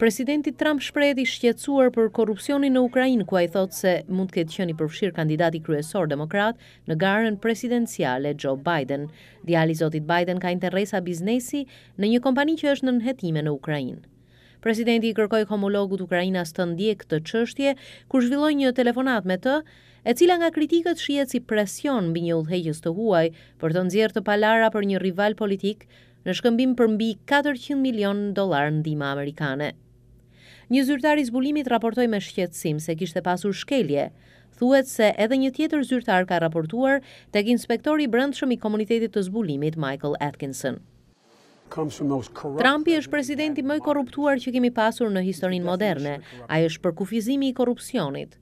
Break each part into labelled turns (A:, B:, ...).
A: Presidenti Trump shprehi shqetësuar për korrupsionin në Ukrainë ku ai thotë se mund të ketë qenë i përfshir kandidati kryesor demokrat në garën presidenciale Joe Biden. Djali i zotit Biden ka interesa biznesi në një kompani që është në hetime në Ukrainë. Presidenti i kërkoi homologut Ukrainas të ndje këtë çështje kur zhvilloi një telefonat me të, e cila nga kritikët shihet si presion mbi një udhëheqës të huaj për të nxjerrë të palara për një rival politik në shkëmbim për mbi 400 milion dollar ndihmë amerikane. Një zyrtar i zbulimit raportoj me shqetsim se kishte pasur shkelje. Thuet se edhe një tjetër zyrtar ka raportuar tek inspektori brëndshëm i komunitetit të zbulimit Michael Atkinson. Trumpi është presidenti më korruptuar që kemi pasur në historin moderne, a është përkufizimi i korupcionit.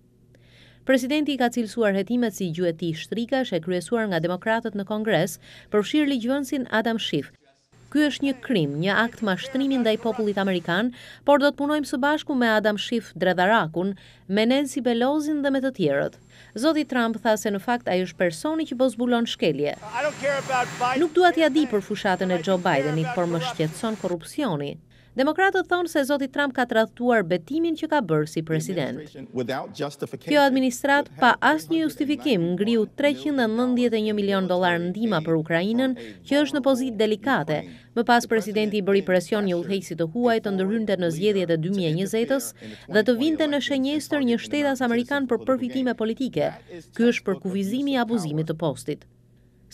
A: Presidenti ka cilësuar hetimet si gjueti shtrika e kryesuar nga demokratët në kongres për shirë ligjvënsin Adam Schiff, Ky është një krim, një akt mashtrimi ndaj popullit amerikan, por do të punojmë së bashku me Adam Schiff Dredharakun, me Nancy Pelosi dhe me të tjerët. Zoti Trump tha se në fakt ai është personi që po zbulon shkelje. Nuk dua t'ia di për fushatën e Joe Bidenit, por më shqetëson korrupsioni. Demokratët thonë se Zoti Trump ka tradhtuar betimin që ka bërë si president. Kjo administrat pa asë një justifikim ngriu 391 milion dolar në për Ukrajinën, që është në pozit delikate, më pas presidenti i bëri presion një uthejsi të huaj të ndërhynte në zjedhjet e 2020-ës dhe të vinte në shenjestër një shtetas Amerikan për përfitime politike. Ky është për kuvizimi i abuzimit të postit.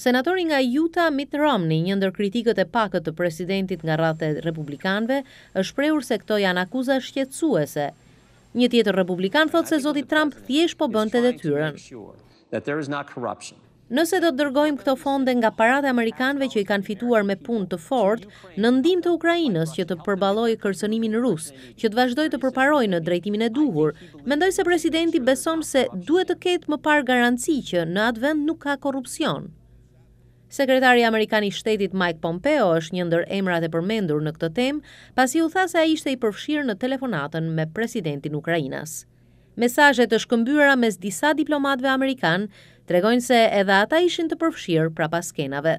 A: Senatori nga Utah Mitt Romney, një ndër kritikët e pakët të presidentit nga rrathe republikanve, është prehur se këto janë akuza shqetësuese. Një tjetër republikan thotë se Zoti Trump thjesht po bënte detyrën. Nëse do të dërgojmë këto fonde nga paratë amerikanëve që i kanë fituar me punë të fortë në ndim të Ukrainës që të përballojë kërcënimin rus, që të vazhdojë të përparojë në drejtimin e duhur, mendoj se presidenti beson se duhet të ketë më parë garanci që në atë vend nuk ka korrupsion. Sekretari Amerikan i Shtetit Mike Pompeo është një ndër emrat e përmendur në këtë temë, pasi u tha se ai ishte i përfshirë në telefonatën me presidentin Ukrajinas. Mesazhet të shkëmbyera mes disa diplomatëve amerikan tregojnë se edhe ata ishin të përfshirë prapa skenave.